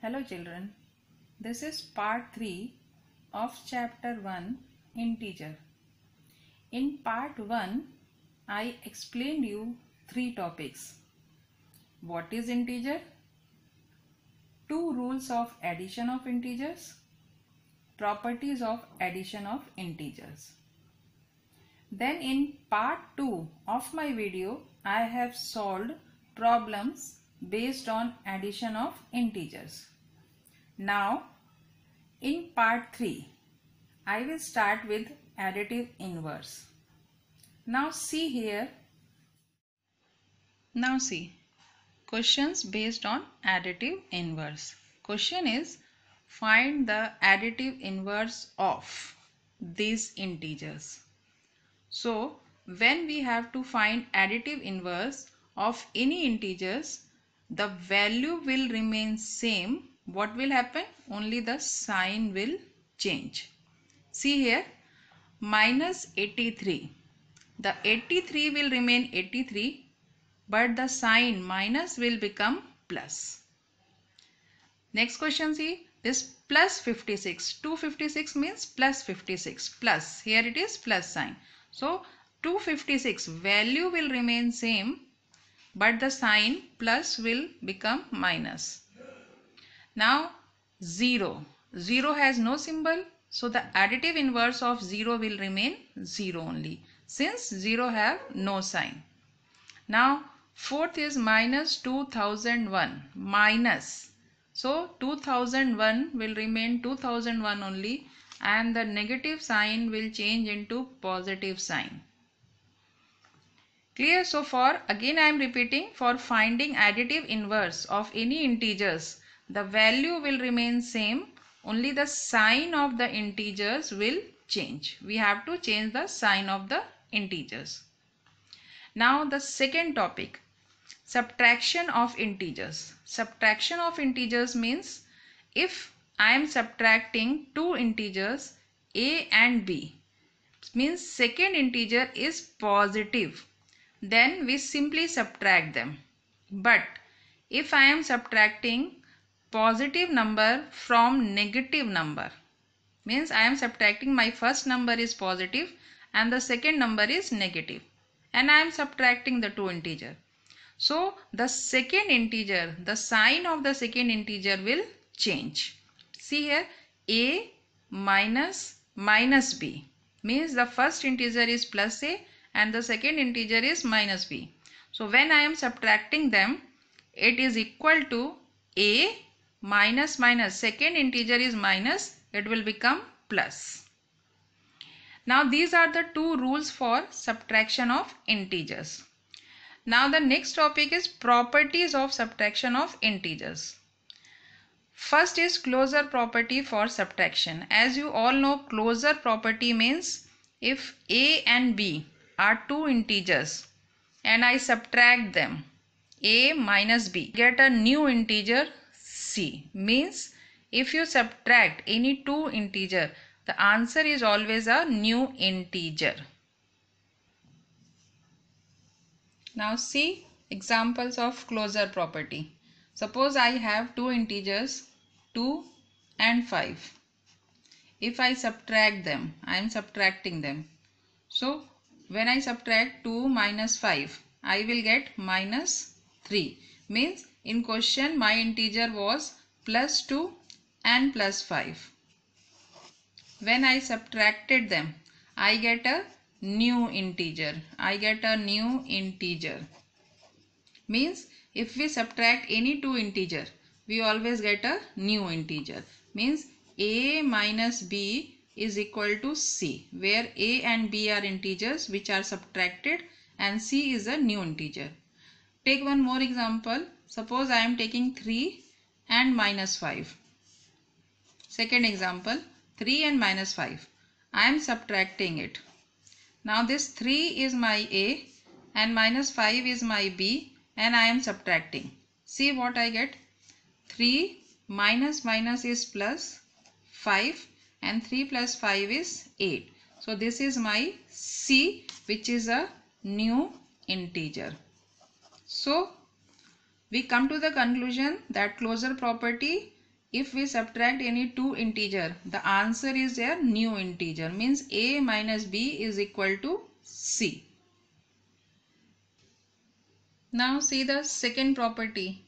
Hello children, this is part 3 of chapter 1 integer. In part 1, I explained you three topics. What is integer? Two rules of addition of integers. Properties of addition of integers. Then in part 2 of my video, I have solved problems based on addition of integers. Now in part 3 I will start with additive inverse. Now see here. Now see questions based on additive inverse. Question is find the additive inverse of these integers. So when we have to find additive inverse of any integers the value will remain same what will happen only the sign will change see here minus 83 the 83 will remain 83 but the sign minus will become plus next question see this plus 56 256 means plus 56 plus here it is plus sign so 256 value will remain same but the sign plus will become minus. Now 0. 0 has no symbol so the additive inverse of 0 will remain 0 only since 0 have no sign. Now fourth is minus 2001 minus. So 2001 will remain 2001 only and the negative sign will change into positive sign. Clear so far? Again I am repeating for finding additive inverse of any integers the value will remain same only the sign of the integers will change. We have to change the sign of the integers. Now the second topic subtraction of integers. Subtraction of integers means if I am subtracting two integers a and b means second integer is positive then we simply subtract them. But if I am subtracting positive number from negative number means I am subtracting my first number is positive and the second number is negative and I am subtracting the two integer. So the second integer the sign of the second integer will change. See here a minus minus b means the first integer is plus a and the second integer is minus b. So when I am subtracting them, it is equal to a minus minus second integer is minus, it will become plus. Now these are the two rules for subtraction of integers. Now the next topic is properties of subtraction of integers. First is closure property for subtraction. As you all know closure property means if a and b are two integers and I subtract them a minus b get a new integer c means if you subtract any two integer the answer is always a new integer. Now see examples of closure property. Suppose I have two integers 2 and 5. If I subtract them, I am subtracting them. So when I subtract 2 minus 5 I will get minus 3 means in question my integer was plus 2 and plus 5 when I subtracted them I get a new integer I get a new integer means if we subtract any two integer we always get a new integer means a minus b is equal to C where A and B are integers which are subtracted and C is a new integer. Take one more example. Suppose I am taking 3 and minus 5. Second example 3 and minus 5. I am subtracting it. Now this 3 is my A and minus 5 is my B and I am subtracting. See what I get? 3 minus minus is plus 5 and 3 plus 5 is 8. So this is my C which is a new integer. So we come to the conclusion that closure property if we subtract any two integer the answer is a new integer means a minus b is equal to c. Now see the second property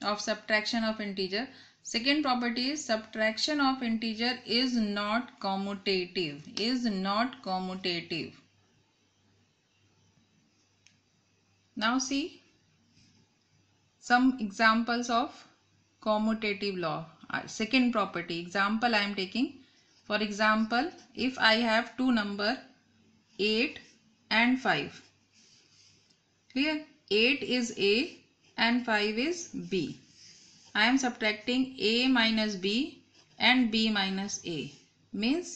of subtraction of integer Second property is subtraction of integer is not commutative. Is not commutative. Now see some examples of commutative law. Second property example I am taking. For example, if I have two number 8 and 5. Clear? 8 is A and 5 is B. I am subtracting a minus b and b minus a means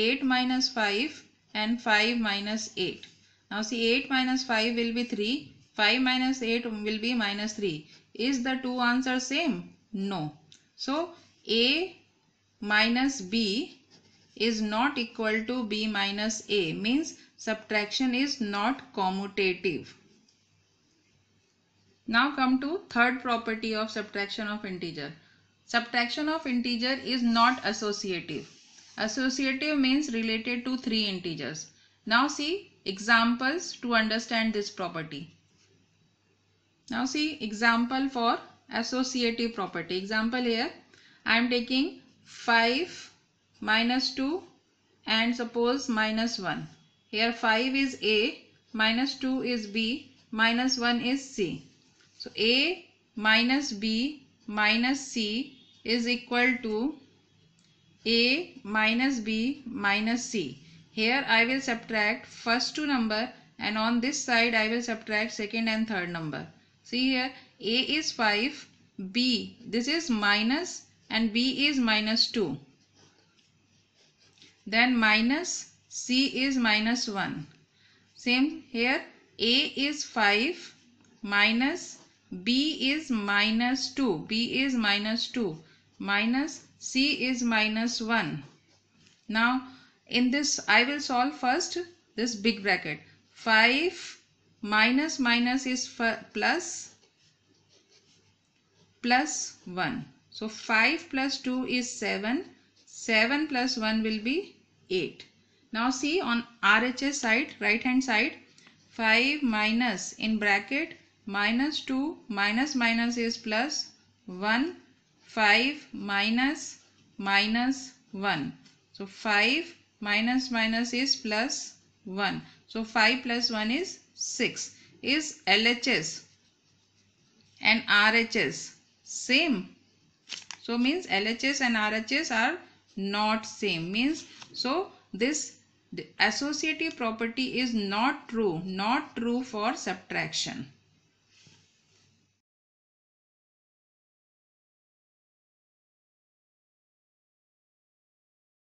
8 minus 5 and 5 minus 8. Now see 8 minus 5 will be 3, 5 minus 8 will be minus 3. Is the two answers same? No. So a minus b is not equal to b minus a means subtraction is not commutative. Now come to third property of subtraction of integer. Subtraction of integer is not associative. Associative means related to three integers. Now see examples to understand this property. Now see example for associative property. Example here I am taking 5 minus 2 and suppose minus 1. Here 5 is A, minus 2 is B, minus 1 is C. So A minus B minus C is equal to A minus B minus C. Here I will subtract first two number and on this side I will subtract second and third number. See here A is 5, B this is minus and B is minus 2. Then minus C is minus 1. Same here A is 5 minus b is minus 2 b is minus 2 minus c is minus 1 now in this i will solve first this big bracket 5 minus minus is plus plus 1 so 5 plus 2 is 7 7 plus 1 will be 8 now see on RHS side right hand side 5 minus in bracket minus 2 minus minus is plus 1 5 minus minus 1 so 5 minus minus is plus 1 so 5 plus 1 is 6 is LHS and RHS same so means LHS and RHS are not same means so this associative property is not true not true for subtraction